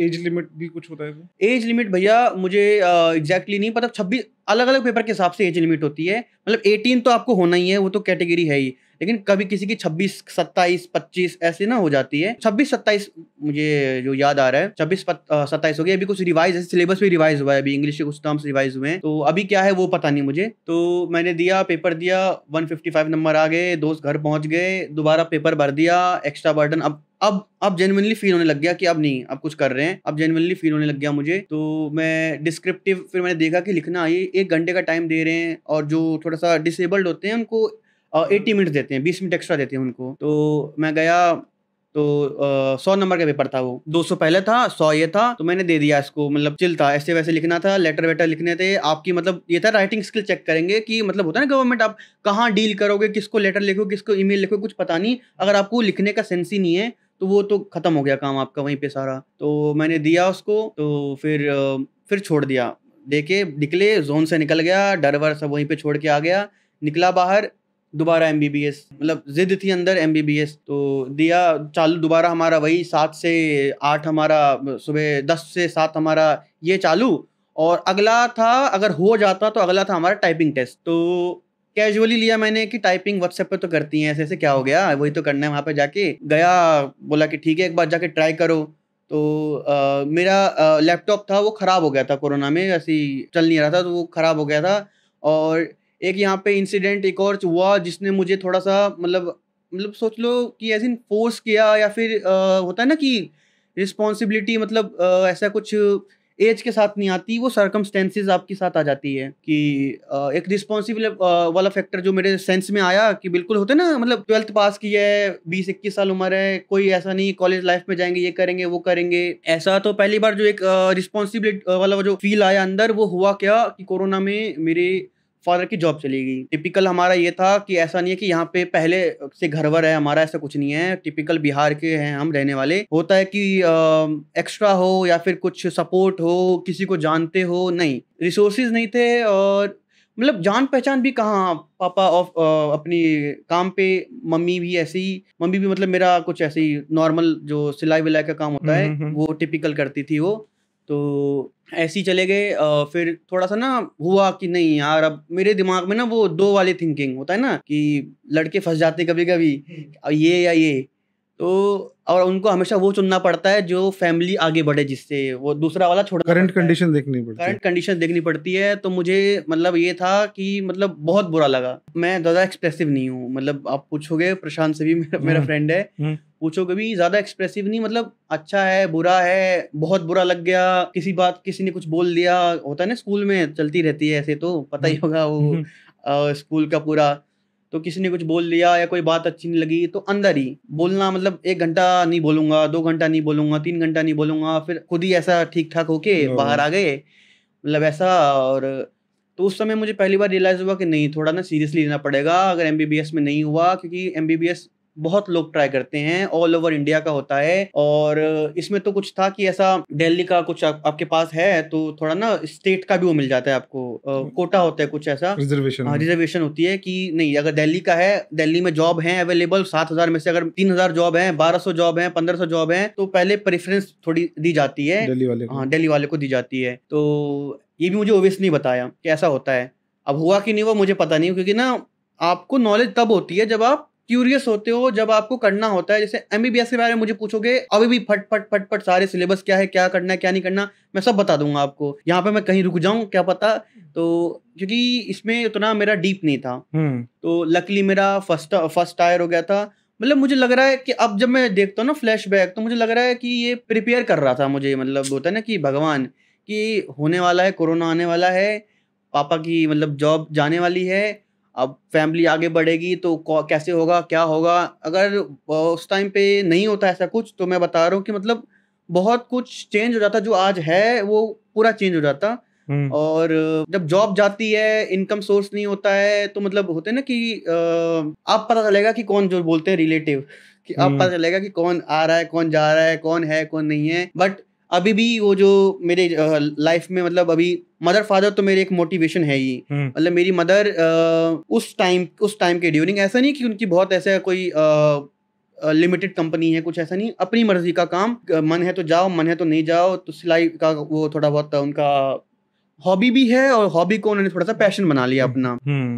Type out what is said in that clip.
Age limit भी कुछ होता है एज लिमिट भैया मुझे एग्जैक्टली uh, exactly नहीं पता छब्बीस अलग अलग पेपर के हिसाब से एज लिमिट होती है मतलब एटीन तो आपको होना ही है वो तो कैटेगरी है ही लेकिन कभी किसी की छब्बीस सत्ताईस पच्चीस ऐसे ना हो जाती है छब्बीस सत्ताईस मुझे जो याद आ रहा है छब्बीस सत्ताईस हो गया अभी कुछ रिवाइज है सिलेबस भी रिवाइज हुआ है अभी इंग्लिश के कुछ टर्म्स रिवाइज हुए हैं तो अभी क्या है वो पता नहीं मुझे तो मैंने दिया पेपर दिया वन नंबर आ गए दोस्त घर पहुंच गए दोबारा पेपर भर दिया एक्स्ट्रा बर्डन अब अब अब जेनवनली फील होने लग गया कि अब नहीं अब कुछ कर रहे हैं अब जेनवनली फील होने लग गया मुझे तो मैं डिस्क्रिप्टिव फिर मैंने देखा कि लिखना आई एक घंटे का टाइम दे रहे हैं और जो थोड़ा सा डिसेबल्ड होते हैं उनको और एट्टी मिनट्स देते हैं बीस मिनट एक्स्ट्रा देते हैं उनको तो मैं गया तो सौ नंबर का पेपर था वो दो सौ पहले था सौ ये था तो मैंने दे दिया इसको मतलब चिल था ऐसे वैसे लिखना था लेटर वेटर लिखने थे आपकी मतलब ये था राइटिंग स्किल चेक करेंगे कि मतलब होता है ना गवर्नमेंट आप कहाँ डील करोगे किसको लेटर लिखो किसको ईमेल लिखो कुछ पता नहीं अगर आपको लिखने का सेंस ही नहीं है तो वो तो ख़त्म हो गया काम आपका वहीं पे सारा तो मैंने दिया उसको तो फिर फिर छोड़ दिया देखे निकले जोन से निकल गया डर वर सब वहीं पे छोड़ के आ गया निकला बाहर दोबारा एम मतलब जिद थी अंदर एम तो दिया चालू दोबारा हमारा वही सात से आठ हमारा सुबह दस से सात हमारा ये चालू और अगला था अगर हो जाता तो अगला था हमारा टाइपिंग टेस्ट तो कैजुअली लिया मैंने कि टाइपिंग व्हाट्सएप पे तो करती हैं ऐसे ऐसे क्या हो गया वही तो करना है वहाँ पे जाके गया बोला कि ठीक है एक बार जाके ट्राई करो तो आ, मेरा लैपटॉप था वो ख़राब हो गया था कोरोना में ऐसे चल नहीं रहा था तो वो ख़राब हो गया था और एक यहाँ पे इंसिडेंट एक और हुआ जिसने मुझे थोड़ा सा मतलब मतलब सोच लो कि एज इन फोर्स किया या फिर आ, होता है ना कि रिस्पॉन्सिबिलिटी मतलब आ, ऐसा कुछ एज के साथ नहीं आती वो सरकमस्टेंसेज आपके साथ आ जाती है कि एक रिस्पॉन्सिबल वाला फैक्टर जो मेरे सेंस में आया कि बिल्कुल होता ना मतलब ट्वेल्थ पास किया है बीस इक्कीस साल उम्र है कोई ऐसा नहीं कॉलेज लाइफ में जाएंगे ये करेंगे वो करेंगे ऐसा तो पहली बार जो एक रिस्पॉन्सिबिलिटी वाला जो फील आया अंदर वो हुआ क्या कि कोरोना में मेरे फादर की जॉब चली गई टिपिकल हमारा ये था कि ऐसा नहीं है कि यहाँ पे पहले से घर वर है हमारा ऐसा कुछ नहीं है टिपिकल बिहार के हैं हम रहने वाले होता है कि एक्स्ट्रा हो या फिर कुछ सपोर्ट हो किसी को जानते हो नहीं रिसोर्सेज नहीं थे और मतलब जान पहचान भी कहाँ पापा ऑफ अपनी काम पे मम्मी भी ऐसी मम्मी भी मतलब मेरा कुछ ऐसी नॉर्मल जो सिलाई विलाई का काम होता हम्म, है हम्म, हम्म। वो टिपिकल करती थी वो तो ऐसे ही चले गए फिर थोड़ा सा ना हुआ कि नहीं यार अब मेरे दिमाग में ना वो दो वाली थिंकिंग होता है ना कि लड़के फंस जाते कभी कभी हम्म। ये या ये तो और उनको हमेशा वो चुनना पड़ता है जो फैमिली आगे बढ़े जिससे वो दूसरा वाला छोटा करंट कंडीशन देखनी पड़ती है करंट कंडीशन देखनी पड़ती है तो मुझे मतलब ये था कि मतलब बहुत बुरा लगा मैं ज़्यादा एक्सप्रेसिव नहीं हूँ मतलब आप पूछोगे प्रशांत से भी मेरा, मेरा फ्रेंड हम्म, है हम्म। पूछोगे भी ज़्यादा एक्सप्रेसिव नहीं मतलब अच्छा है बुरा है बहुत बुरा लग गया किसी बात किसी ने कुछ बोल दिया होता है ना स्कूल में चलती रहती है ऐसे तो पता ही हम्म, होगा वो स्कूल का पूरा तो किसी ने कुछ बोल लिया या कोई बात अच्छी नहीं लगी तो अंदर ही बोलना मतलब एक घंटा नहीं बोलूंगा दो घंटा नहीं बोलूंगा तीन घंटा नहीं बोलूंगा फिर खुद ही ऐसा ठीक ठाक होके हाँ। बाहर आ गए मतलब ऐसा और तो उस समय मुझे पहली बार रियलाइज़ हुआ कि नहीं थोड़ा ना सीरियसली लेना पड़ेगा अगर एम में नहीं हुआ क्योंकि एम बहुत लोग ट्राई करते हैं ऑल ओवर इंडिया का होता है और इसमें तो कुछ था कि ऐसा दिल्ली का कुछ आप, आपके पास है तो थोड़ा ना स्टेट का भी वो मिल जाता है आपको आ, कोटा होता है कुछ ऐसा रिजर्वेशन हाँ रिजर्वेशन होती है कि नहीं अगर दिल्ली का है दिल्ली में जॉब है अवेलेबल सात हजार में से अगर तीन हजार जॉब है बारह सौ जॉब है पंद्रह सौ जॉब है तो पहले प्रेफरेंस थोड़ी दी जाती है दिल्ली वाले हाँ दिल्ली वाले को दी जाती है तो ये भी मुझे ओवियस नहीं बताया कि ऐसा होता है अब हुआ कि नहीं हुआ मुझे पता नहीं क्योंकि ना आपको नॉलेज तब होती है जब आप क्यूरियस होते हो जब आपको करना होता है जैसे एम के बारे में मुझे पूछोगे अभी भी फट फट फट फट सारे सिलेबस क्या है क्या करना है क्या नहीं करना मैं सब बता दूंगा आपको यहाँ पे मैं कहीं रुक जाऊँ क्या पता तो क्योंकि इसमें उतना मेरा डीप नहीं था हम्म। तो लकली मेरा फर्स्ट फर्स्ट टायर हो गया था मतलब मुझे लग रहा है कि अब जब मैं देखता हूँ ना फ्लैश तो मुझे लग रहा है कि ये प्रिपेयर कर रहा था मुझे मतलब होता है ना कि भगवान कि होने वाला है कोरोना आने वाला है पापा की मतलब जॉब जाने वाली है अब फैमिली आगे बढ़ेगी तो कैसे होगा क्या होगा अगर उस टाइम पे नहीं होता ऐसा कुछ तो मैं बता रहा हूँ कि मतलब बहुत कुछ चेंज हो जाता जो आज है वो पूरा चेंज हो जाता हम्म। और जब जॉब जाती है इनकम सोर्स नहीं होता है तो मतलब होते ना कि आप पता चलेगा कि कौन जो बोलते हैं रिलेटिव कि आप हम्म। पता चलेगा कि कौन आ रहा है कौन जा रहा है कौन है कौन नहीं है बट अभी भी वो जो मेरे लाइफ में मतलब अभी मदर फादर तो मेरे एक मोटिवेशन है ही हम्म। मतलब मेरी मदर उस टाइम उस टाइम के ड्यूरिंग ऐसा नहीं कि उनकी बहुत ऐसा कोई लिमिटेड कंपनी है कुछ ऐसा नहीं अपनी मर्जी का काम मन है तो जाओ मन है तो नहीं जाओ तो सिलाई का वो थोड़ा बहुत उनका हॉबी भी है और हॉबी को उन्होंने थोड़ा सा पैशन बना लिया अपना हम्म।